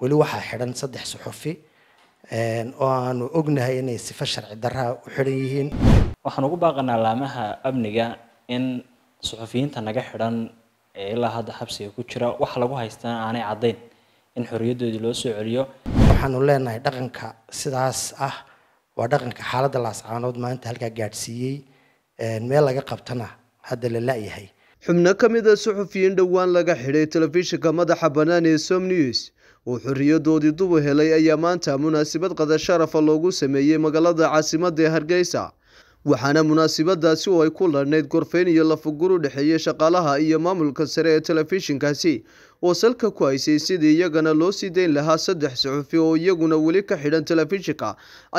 weli waxaa xidhan saddex suxufi oo aanu ognahay inay sifo sharci daraa u xidhan yihiin waxaan ugu baaqanaa laamaha amniga in suxufiyiinta naga xidhan ee ilaa hadda xabsiga ku jira wax lagu haystana aanay caddayn in xorriyadoodii loo soo celiyo waxaanu leenahay dhaqanka sidaas ah waa dhaqanka xaaladda laascaanood maanta halkaa gaadhsiiyey meel laga qabtana hadda la la-yahay xubno ka mid a ah suxufiyiin dhowaan laga xidhay telefishinka madaxa bannaan ee som news uu xorriyadoodii dubu helay ayaa maanta munaasibad qada sharafa loogu sameeyey magaalada caasimadda ee hargeysa waxaana munaasabadaasi oo ay ku larnayd gorfeyn iyo lafagur u dhexeeyey shaqaalaha iyo maamulka sare ee telefishinkaasi oo salka ku haysay sidii iyagana loo sii dayn lahaa saddex saxufi oo iyaguna weli ka xidhan telefishinka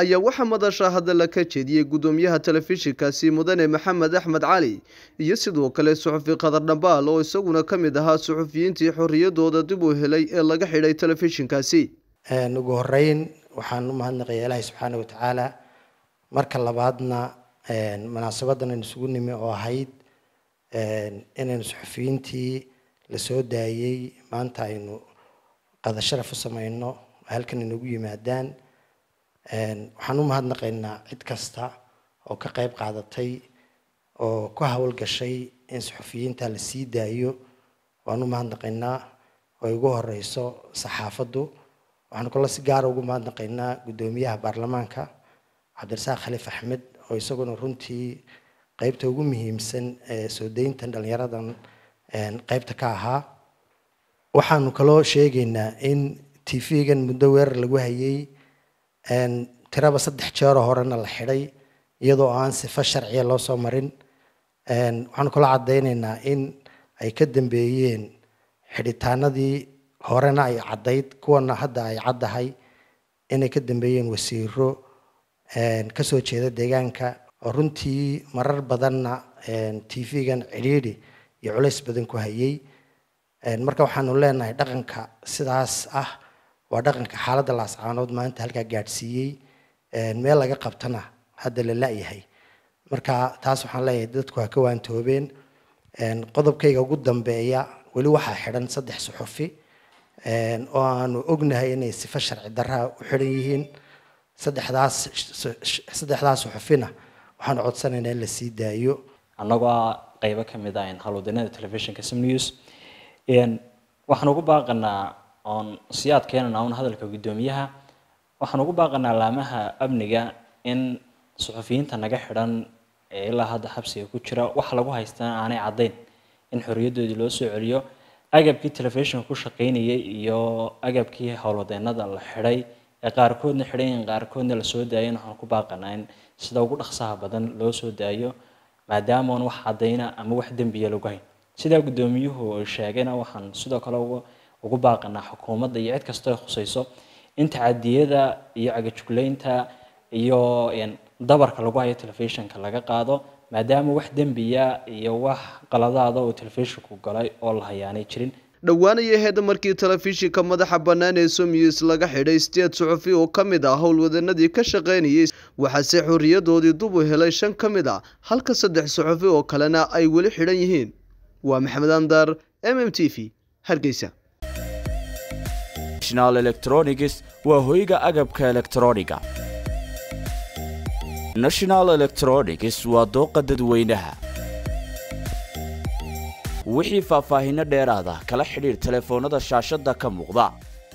ayaa waxaa madasha hadalla ka jeediyey guddoomiyaha telefishinkaasi mudane maxamed axmed cali iyo sidoo kale suxufi qadar dhambaal oo isaguna ka mid ahaa suxufiyiintii xorriyadooda dib u helay ee laga xidhay telefishinkaasi ugu horeyn waxaan u mahadnaqaya ilaahay subxaana watacaala marka labaadna munaasabadan aan isugu nimi oo ahayd inaynu suxufiyiintii lasoo daayey maanta aynu qada sharaf u sameyno halkan inagu yimaadaan waxaan u mahadnaqaynaa cid kasta oo ka qayb qaadatay oo ku hawl in suxufiyiinta lasii daayo waan u mahadnaqaynaa oo igu horeyso saxaafaddu waxaan kaloo si gaara ah ugu mahadnaqaynaa guddoomiyaha baarlamaanka cabdirasaaq khaliif axmed oo isaguna runtii qeybta ugu muhiimsan ee soo deyntan dhallinyaradan qeybta ka ahaa waxaanu kaloo sheegaynaa in tv-gan muddo weerar lagu hayay tiraba saddex jeeroo horena la xidhay iyadoo aan sifa sharciya loo soo marin waxaanu kaloo caddaynaynaa in ay ka dambeeyeen xidhitaanadii horena ay caddayd kuwana hadda ay caddahay inay ka dambeeyeen wasiiro kasoo jeeda deegaanka oo runtii marar badanna t v gan cidhiidhi iyo culays badan ku hayay marka waxaanu leenahay dhaqanka sidaas ah waa dhaqanka xaaladda laascaanood maanta halkaa gaadhsiiyey meel laga qabtana hadda la la-yahay marka taas waxaan leeyahay dadku ha ka waantoobeen qodobkayga ugu dambeeya weli waxaa xidhan saddex suxufi oo aanu ognahay inay sifo sharci daraha u xidhan yihiin saddexdaas saddexdaas xufina waxaan codsanaynaa in lasii daayo annagoo ah qaybo ka mid ah halwadeenada telefishinka simnews waxaan ugu baaqanaa oon siyaad keenana un hadalka guddoomiyaha waxaan ugu baaqanaa laamaha amniga in suxufiyiinta naga xidhan ee ilaa hadda xabsiga ku jira waxa lagu haystaa aanay caddayn in xorriyadoodii loo soo celiyo agabkii telefishinka ku shaqaynayay iyo agabkii howlwadeenada la xidhay ee qaarkoodna xidhan yihiin qaarkoodna lasoo soo waxaan ku baaqanaa in sida ugu dhaqsaha badan loo soo daayo maadaama aan wax caddayna ama wax dembiya lagu hayn sidaa guddoomiyuhu sheegayna waxaan sidoo kale ugu baaqanaa xukuumadda iyo cid kastoo ay khusayso in tacadiyada iyo cagajugleynta iyo dabarka lagu hayo telefishinka laga qaado maadaama wax dembiya iyo wax qaladaada oo telefishinka galay oo la hayaanay jirin dhowaanayay markii telefishinka madaxa bannaan ee somiis laga xidhay steed suxufi oo ka mid ah howlwadanadii ka shaqaynayay waxaase xorriyadoodii dub u helay shan ka mid a ah, halka saddex suxufi oo kalena ay weli xidhan yihiin waa maxamed andar m m t v hargeysa electronics waa hoyga agabka elektroniga national electronics waa dooqa dadweynaha wixii faahfaahinno dheeraada kala xidhiir telefoonnada shaashadda ka muuqda